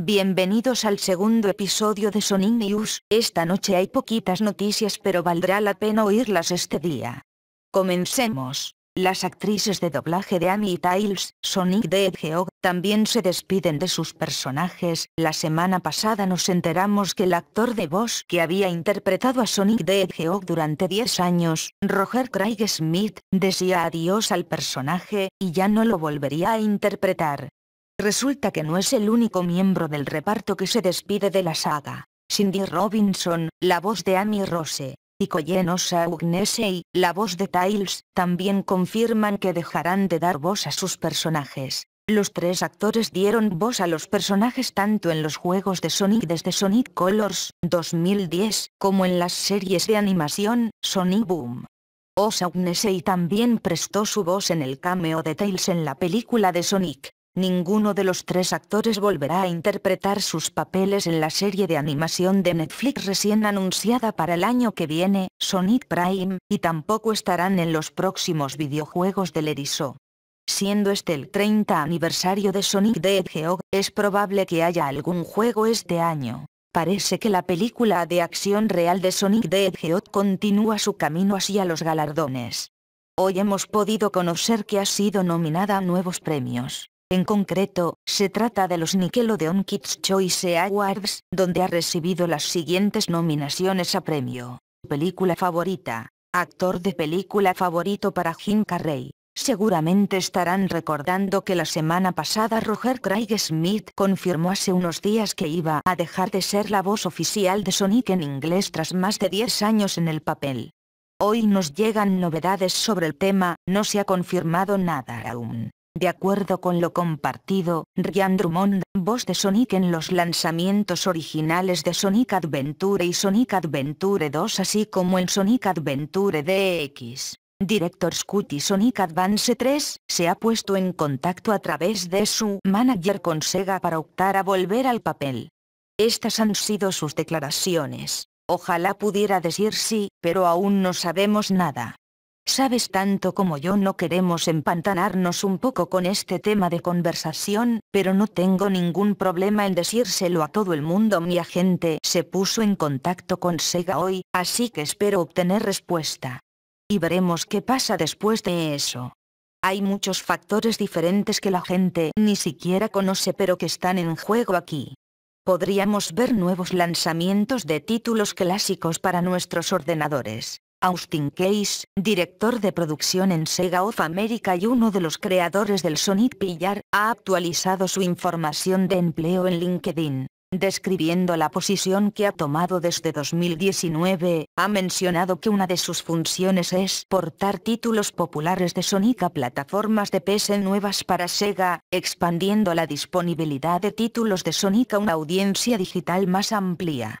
Bienvenidos al segundo episodio de Sonic News, esta noche hay poquitas noticias pero valdrá la pena oírlas este día. Comencemos. Las actrices de doblaje de Amy Tiles, Sonic the Hedgehog, también se despiden de sus personajes. La semana pasada nos enteramos que el actor de voz que había interpretado a Sonic the Hedgehog durante 10 años, Roger Craig Smith, decía adiós al personaje, y ya no lo volvería a interpretar. Resulta que no es el único miembro del reparto que se despide de la saga. Cindy Robinson, la voz de Amy Rose, y Colleen Ugnesey, la voz de Tails, también confirman que dejarán de dar voz a sus personajes. Los tres actores dieron voz a los personajes tanto en los juegos de Sonic desde Sonic Colors 2010, como en las series de animación Sonic Boom. O'Shaughnessy también prestó su voz en el cameo de Tails en la película de Sonic. Ninguno de los tres actores volverá a interpretar sus papeles en la serie de animación de Netflix recién anunciada para el año que viene, Sonic Prime, y tampoco estarán en los próximos videojuegos del erizo. Siendo este el 30 aniversario de Sonic the Hedgehog, es probable que haya algún juego este año. Parece que la película de acción real de Sonic the Hedgehog continúa su camino hacia los galardones. Hoy hemos podido conocer que ha sido nominada a nuevos premios. En concreto, se trata de los Nickelodeon Kids Choice Awards, donde ha recibido las siguientes nominaciones a premio. Película favorita. Actor de película favorito para Jim Carrey. Seguramente estarán recordando que la semana pasada Roger Craig Smith confirmó hace unos días que iba a dejar de ser la voz oficial de Sonic en inglés tras más de 10 años en el papel. Hoy nos llegan novedades sobre el tema, no se ha confirmado nada aún. De acuerdo con lo compartido, Ryan Drummond, voz de Sonic en los lanzamientos originales de Sonic Adventure y Sonic Adventure 2 así como en Sonic Adventure DX. Director Scoot y Sonic Advance 3, se ha puesto en contacto a través de su manager con Sega para optar a volver al papel. Estas han sido sus declaraciones. Ojalá pudiera decir sí, pero aún no sabemos nada. Sabes tanto como yo no queremos empantanarnos un poco con este tema de conversación, pero no tengo ningún problema en decírselo a todo el mundo. Mi agente se puso en contacto con Sega hoy, así que espero obtener respuesta. Y veremos qué pasa después de eso. Hay muchos factores diferentes que la gente ni siquiera conoce pero que están en juego aquí. Podríamos ver nuevos lanzamientos de títulos clásicos para nuestros ordenadores. Austin Case, director de producción en Sega of America y uno de los creadores del Sonic Pillar, ha actualizado su información de empleo en LinkedIn. Describiendo la posición que ha tomado desde 2019, ha mencionado que una de sus funciones es portar títulos populares de Sonic a plataformas de PS nuevas para Sega, expandiendo la disponibilidad de títulos de Sonic a una audiencia digital más amplia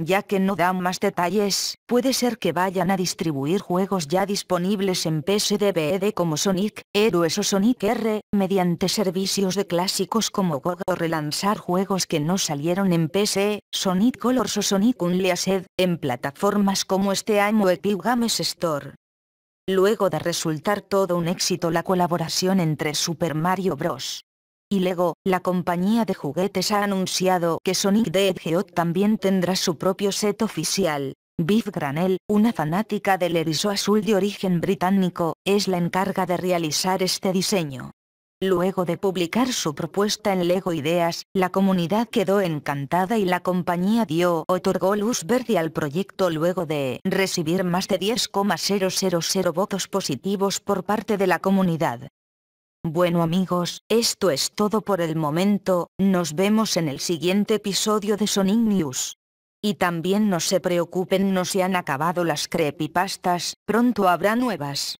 ya que no dan más detalles, puede ser que vayan a distribuir juegos ya disponibles en PSDBED e como Sonic, Heroes o Sonic R, mediante servicios de clásicos como GOG o relanzar juegos que no salieron en PC, Sonic Colors o Sonic Unleashed, en plataformas como este año Epic Games Store. Luego de resultar todo un éxito la colaboración entre Super Mario Bros y Lego, la compañía de juguetes ha anunciado que Sonic the Hedgehog también tendrá su propio set oficial. Viv Granell, una fanática del erizo azul de origen británico, es la encarga de realizar este diseño. Luego de publicar su propuesta en Lego Ideas, la comunidad quedó encantada y la compañía dio otorgó luz verde al proyecto luego de recibir más de 10,000 votos positivos por parte de la comunidad. Bueno amigos, esto es todo por el momento, nos vemos en el siguiente episodio de Sonic News. Y también no se preocupen no se han acabado las creepypastas, pronto habrá nuevas.